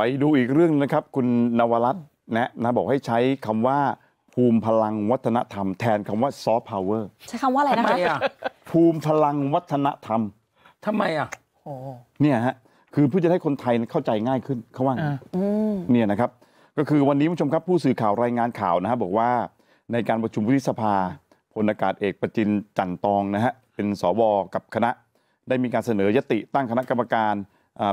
ไปดูอีกเรื่องนะครับคุณนวรัฐ์นะนะ บอกให้ใช้คำว่าภูมิพลังวัฒนธรรม แทนคำว่าซอฟต์พาวเวอร์ใช้คำว่าอะไรนะคะภูมิพลังวัฒนธรรม ทำไมอ่ะเนี่ยฮะคือเพื่อจะให้คนไทยเข้าใจง่ายขึ้นเขาว่าเนี่ยนะครับ ก็คือวันนี้ผู้ชมครับผู้สื่อข่าวรายงานข่าวนะฮะบอกว่าในการประชุมวุฒิสภาพลอากาศเอกประจินจันตองนะฮะเป็นสวกับคณะ ได้มีการเสนอยติตั้งคณะกรรมการ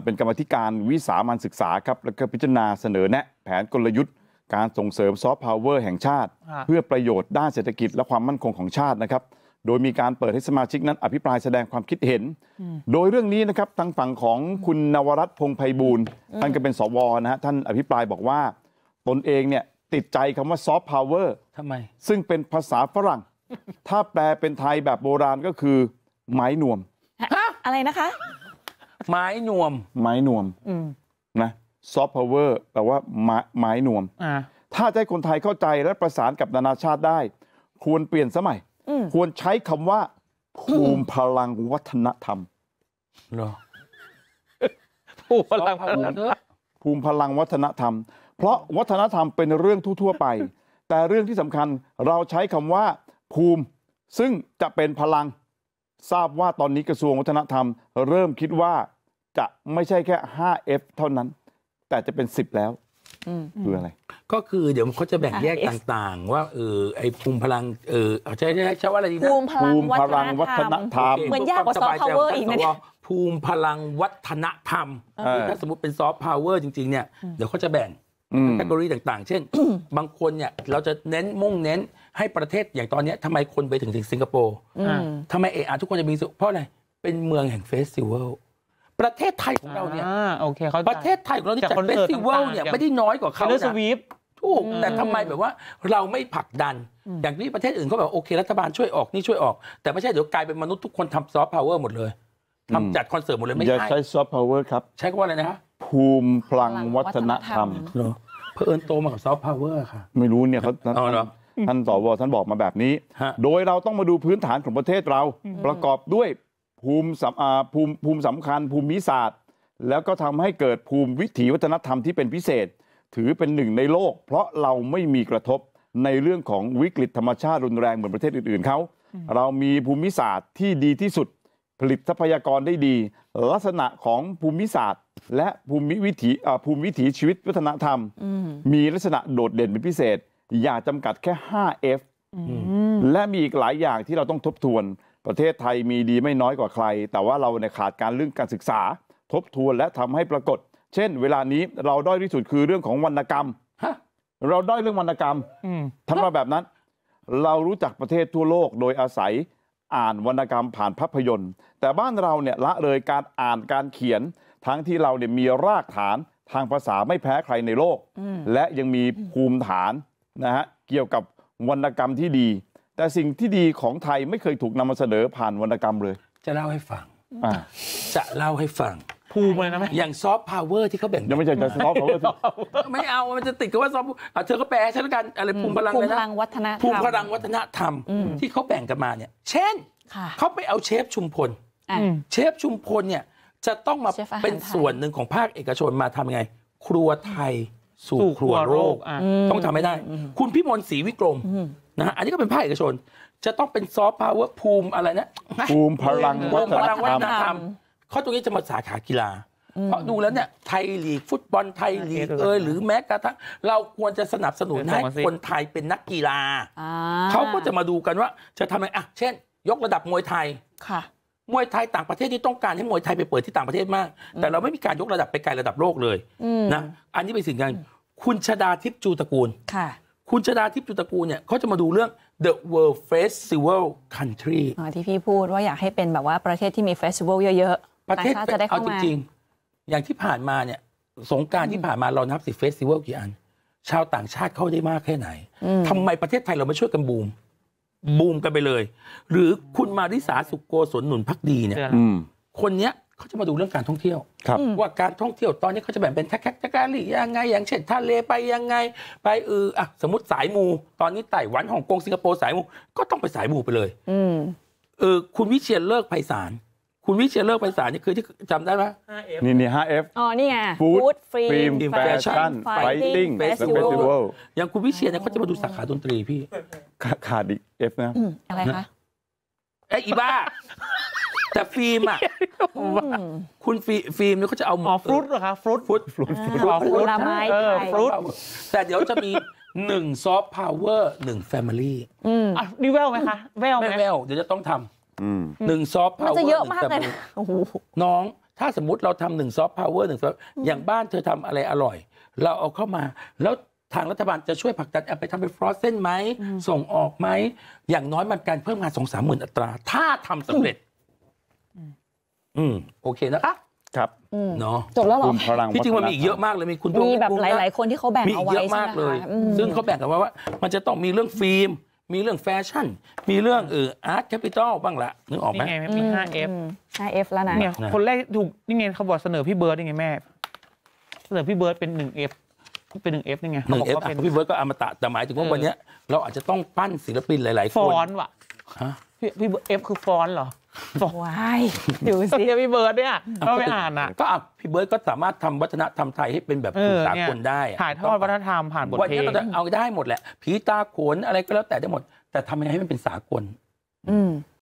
เป็นกรรมธิการวิสามันศึกษาครับแล้วก็พิจารณาเสนอแนะแผนกลยุทธ์การส่งเสริมซอฟต์พาวเวอร์แห่งชาติ เพื่อประโยชน์ด้านเศรษฐกิจและความมั่นคงของชาตินะครับ โดยมีการเปิดให้สมาชิกนั้นอภิปรายแสดงความคิดเห็น โดยเรื่องนี้นะครับทางฝั่งของคุณนวรัตพงไพบูลท่านก็เป็นสวนะฮะท่านอภิปรายบอกว่า ตนเองเนี่ยติดใจคำว่าซอฟต์พาวเวอร์ทำไม ซึ่งเป็นภาษาฝรั่ง ถ้าแปลเป็นไทยแบบโบราณก็คือไม้นวมอะไรนะคะไม้นวม ไม้นวมนะซอฟต์พาวเวอร์แปลว่าไม้นวมถ้าจะให้คนไทยเข้าใจและประสานกับนานาชาติได้ ควรเปลี่ยนสมัยควรใช้คำว่า ภูมิพลังวัฒนธรรมหรอภูมิพลังวัฒนธรรมภูมิพลังวัฒนธรรม เพราะวัฒนธรรมเป็นเรื่องทั่วๆไป แต่เรื่องที่สำคัญเราใช้คำว่า ภูมิ ซึ่งจะเป็นพลัง ทราบว่าตอนนี้กระทรวงวัฒนธรรม เริ่มคิดว่าจะไม่ใช่แค่ 5F เท่านั้น แต่จะเป็น 10 แล้วคืออะไร ก็คือเดี๋ยวเขาจะแบ่งแยกต่างๆ ว่าเออไอภูมิพลัง เออใช่ใช่ใช่ว่าอะไรดีนะภูมิพลังวัฒนธรรม เหมือนยากกว่าซอฟต์พาวเวอร์อีกนะภูมิพลังวัฒนธรรม ถ้าสมมติเป็นซอฟต์พาวเวอร์จริงๆ เนี่ย เดี๋ยวเขาจะแบ่งแคตตาล็อต่าง ๆ เช่น บางคนเนี่ยเราจะเน้นมุ่งเน้นให้ประเทศอย่างตอนนี้ทำไมคนไปถึงสิงคโปร์ทำไมเออทุกคนจะมีสุเพราะอะไรเป็นเมืองแห่งเฟสติวัลประเทศไทยของเราเนี่ยประเทศไทยของเราที่จัดเฟสติวัลเนี่ยไม่ได้น้อยกว่าเขาเนะถูก แต่ทำไมแบบว่า เราไม่ผลักดัน อย่างนี้ประเทศอื่นเขาแบบ โอเครัฐบาลช่วยออกนี่ช่วยออกแต่ไม่ใช่ เดี๋ยวกลายเป็นมนุษย์ทุกคนทำซอฟต์พาวเวอร์หมดเลยทำจัดคอนเสิร์ตหมดเลยไม่ใช่ อย่าใช้ซอฟต์พาวเวอร์ครับ ใช้คำว่าอะไรนะฮะภูมิพลังวัฒนธรรมเพื่อเอิญโตมากับซอฟต์พาวเวอร์ค่ะไม่รู้เนี่ยเขาท่านสวท่านบอกมาแบบนี้ โดยเราต้องมาดูพื้นฐานของประเทศเราประกอบด้วยภูมิภูมิสำคัญภูมิศาสตร์ แล้วก็ทำให้เกิดภูมิวิถีวัฒนธรรมที่เป็นพิเศษ ถือเป็นหนึ่งในโลก เพราะเราไม่มีกระทบในเรื่องของวิกฤตธรรมชาติรุนแรง เหมือนประเทศอื่นๆเขา เรามีภูมิศาสตร์ที่ดีที่สุด ผลิตทรัพยากรได้ดี ลักษณะของภูมิศาสตร์ และภูมิวิถีภูมิวิถีชีวิตวัฒนธรรมมีลักษณะโดดเด่นเป็นพิเศษ อย่าจำกัดแค่ 5F และมีอีกหลายอย่างที่เราต้องทบทวนประเทศไทยมีดีไม่น้อยกว่าใคร แต่ว่าเราเนี่ยขาดการเรื่องการศึกษา ทบทวนและทำให้ปรากฏ เช่น เวลานี้เราด้อยที่สุด คือเรื่องของวรรณกรรมเราด้อยเรื่องวรรณกรรมทำมาแบบนั้น เรารู้จักประเทศทั่วโลก โดยอาศัย อ่านวรรณกรรมผ่านภาพยนตร์ แต่บ้านเราเนี่ยละเลยการอ่านการเขียน ทั้งที่เราเนี่ยมีรากฐานทางภาษาไม่แพ้ใครในโลกและยังมีภูมิฐานนะฮะเกี่ยวกับวรรณกรรมที่ดีแต่สิ่งที่ดีของไทยไม่เคยถูกนำมาเสนอผ่านวรรณกรรมเลย จะเล่าให้ฟังจะเล่าให้ฟังภูมิเลยนะแม่อย่างซอฟต์พาวเวอร์ที่เขาแบ่งยังไม่ใช่จะซอฟต์พาวเวอร์ไม่เอา มันจะติดกับว่าซอฟต์เธอก็แปลใช่แล้วกันอะไรภูมิพลังภูมิพลังวัฒนธรรมภูมิพลังวัฒนธรรมที่เขาแบ่งกันมาเนี่ย เช่นเขาไปเอาเชฟชุมพลเชฟชุมพลเนี่ย จะต้องมาเป็นส่วนหนึ่งของภาคเอกชนมาทำไง ครัวไทยสู่ครัวโลกต้องทำให้ได้ คุณพิมลศรีวิกรมนะฮะอันนี้ก็เป็นภาคเอกชน จะต้องเป็นซอฟต์พาวเวอร์ภูมิอะไรนะภูมิพลังวัฒนธรรมเขาตรงนี้จะมาสาขากีฬาเพราะดูแล้วเนี่ยไทยลีกฟุตบอลไทยลีกเอยหรือแม้กระทั่งเราควรจะสนับสนุนให้คนไทยเป็นนักกีฬาเขาก็จะมาดูกันว่าจะทำอะไรอ่ะเช่นยกระดับมวยไทยค่ะมวยไทยต่างประเทศที่ต้องการให้มวยไทยไปเปิดที่ต่างประเทศมาก แต่เราไม่มีการยกระดับไปไกลระดับโลกเลยนะอันนี้เป็นสิ่งกันคุณชดาทิพย์จูตระกูลคุณชดาทิพย์จุตกูเนี่ยเขาจะมาดูเรื่อง The World Festival Country อ๋อที่พี่พูดว่าอยากให้เป็นแบบว่าประเทศที่มีเฟสติวัลเยอะๆ ประเทศจะได้เข้ามา จริงๆ อย่างที่ผ่านมาเนี่ย สงการที่ผ่านมาเรานับสิเฟสติวัลกี่อัน ชาวต่างชาติเข้าได้มากแค่ไหน ทำไมประเทศไทยเราไม่ช่วยกันบูม บูมกันไปเลย หรือคุณมาริสาสุโกศลหนุนพักดีเนี่ยคนเนี้ยเขาจะมาดูเรื่องการท่องเที่ยว ว่าการท่องเที่ยวตอนนี้เขาจะแบ่งเป็นแท็กแท็กยังไง อย่างเช่นทะเลไปยังไง ไปออสมมุติสายมู ตอนนี้ไต้หวันฮ่องกงสิงคโปร์สายมูก็ต้องไปสายมูไปเลยเออคุณวิเชียนเลิกไพศาลคุณวิเชียนเลิกไพศาลนี่คือที่จำได้ไหมนี่นี่ 5F อ๋อนี่ไงฟู้ดฟรีมแฟชั่นไฟติ้งเฟสติวัลอย่างคุณวิเชียนเนี่ยเขาจะมาดูสาขาดนตรีพี่ขาดอีกฟนะอะไรคะไอ้อีบ้าแต่ฟิล์มอ่ะ คุณฟิล์มเนี่ยเขาจะเอาหมอฟรุตเหรอคะฟรุตฟรุตฟรุตผลไม้ฟรุตแต่เดี๋ยวจะมีหนึ่งซอฟต์พาวเวอร์หนึ่งแฟมิลี่อดีเแววไหมคะ แววไหมแววเดี๋ยวจะต้องทำหนึ่งซอฟต์พาวเวอร์หนึ่งแฟมิลี่น้องถ้าสมมติเราทำหนึ่งซอฟต์พาวเวอร์หนึ่งอย่างบ้านเธอทำอะไรอร่อย เราเอาเข้ามา แล้วทางรัฐบาลจะช่วยผักดันเอาไปทำเป็นฟรอสเซนไหมส่งออกไหมอย่างน้อยมันการเพิ่มงานสองสามหมื่นอัตรา ถ้าทำสำเร็จอืม โอเคนะอะครับเนาะจบแล้วหรอที่จริงมันมีอีกเยอะมากเลยมีคุณมีแบบหลายหลายคนที่เขาแบ่งเอาไว้เยอะมากเลยซึ่งเขาแบ่งกันวว่า มันจะต้องมีเรื่องฟิล์ม มีเรื่องแฟชั่น มีเรื่องเอออาร์ตแคปิตอลบ้างละนึกออกไหมนี่ไงมี 5F 5F แล้วนะเนี่ยคนแรกถูกนี่ไงเขาบอกเสนอพี่เบิร์ดยังไงแม่ เสนอพี่เบิร์ดเป็น 1F เป็นหนึ่งเอฟนี่ไงหนึ่งเอฟพี่เบิร์ดก็อมตะแต่หมายถึงว่าวันนี้เราอาจจะต้องปั้นศิลปินหลายๆคนฟอนว่ะพี่เอฟคือฟอนเหรอว้ายดูสิพี่เบิร์ดเนี่ยก็ไปอ่านอ่ะ ก็อ่ะ พี่เบิร์ดก็สามารถทำวัฒนธรรมไทยให้เป็นแบบสากลได้ถ่ายทอดวัฒนธรรมผ่านบทเพลงเอาได้หมดแหละ ผีตาโขนอะไรก็แล้วแต่ได้หมด แต่ทำยังไงให้มันเป็นสากล